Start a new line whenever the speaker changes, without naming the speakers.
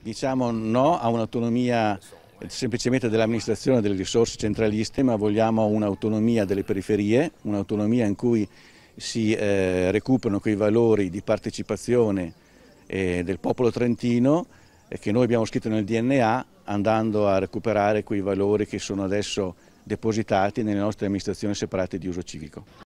Diciamo no a un'autonomia semplicemente dell'amministrazione delle risorse centraliste, ma vogliamo un'autonomia delle periferie, un'autonomia in cui si eh, recuperano quei valori di partecipazione eh, del popolo trentino eh, che noi abbiamo scritto nel DNA andando a recuperare quei valori che sono adesso depositati nelle nostre amministrazioni separate di uso civico.